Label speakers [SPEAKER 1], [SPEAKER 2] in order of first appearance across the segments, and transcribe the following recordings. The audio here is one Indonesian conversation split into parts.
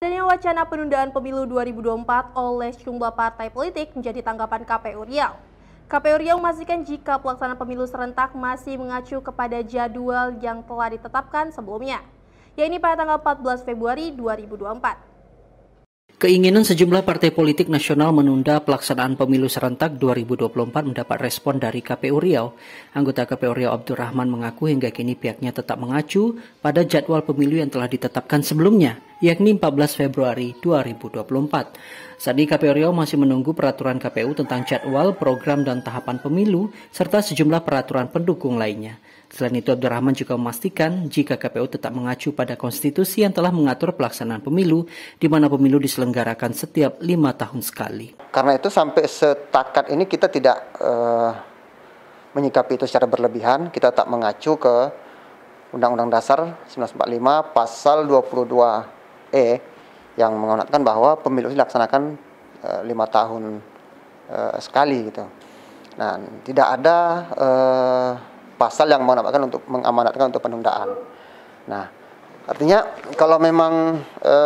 [SPEAKER 1] Adanya wacana penundaan pemilu 2024 oleh sejumlah partai politik menjadi tanggapan KPU Riau. KPU Riau memastikan jika pelaksanaan pemilu serentak masih mengacu kepada jadwal yang telah ditetapkan sebelumnya, yaitu pada tanggal 14 Februari 2024.
[SPEAKER 2] Keinginan sejumlah partai politik nasional menunda pelaksanaan pemilu serentak 2024 mendapat respon dari KPU Riau. Anggota KPU Riau Abdurrahman mengaku hingga kini pihaknya tetap mengacu pada jadwal pemilu yang telah ditetapkan sebelumnya yakni 14 Februari 2024. Saat ini KPU Riau masih menunggu peraturan KPU tentang jadwal, program, dan tahapan pemilu, serta sejumlah peraturan pendukung lainnya. Selain itu, Abdurrahman juga memastikan jika KPU tetap mengacu pada konstitusi yang telah mengatur pelaksanaan pemilu, di mana pemilu diselenggarakan setiap lima tahun sekali.
[SPEAKER 3] Karena itu sampai setakat ini kita tidak uh, menyikapi itu secara berlebihan, kita tak mengacu ke Undang-Undang Dasar 1945 pasal 22 E yang mengonatkan bahwa pemilu dilaksanakan eh, lima tahun e, sekali gitu. Nah, tidak ada e, pasal yang mengamanatkan untuk mengamanatkan untuk penundaan. Nah, artinya kalau memang e,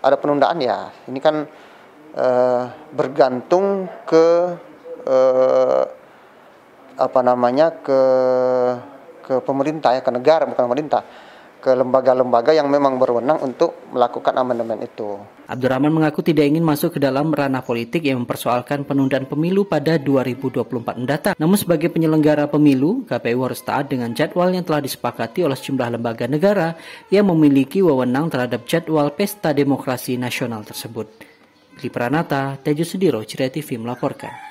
[SPEAKER 3] ada penundaan ya ini kan e, bergantung ke e, apa namanya ke ke pemerintah ya ke negara bukan pemerintah ke lembaga-lembaga yang memang berwenang untuk melakukan amandemen
[SPEAKER 2] itu. Abdurrahman mengaku tidak ingin masuk ke dalam ranah politik yang mempersoalkan penundaan pemilu pada 2024 mendatang. Namun sebagai penyelenggara pemilu, KPU harus taat dengan jadwal yang telah disepakati oleh sejumlah lembaga negara yang memiliki wewenang terhadap jadwal pesta demokrasi nasional tersebut. Di Pranata, Tejo Sudiro, Cire TV melaporkan.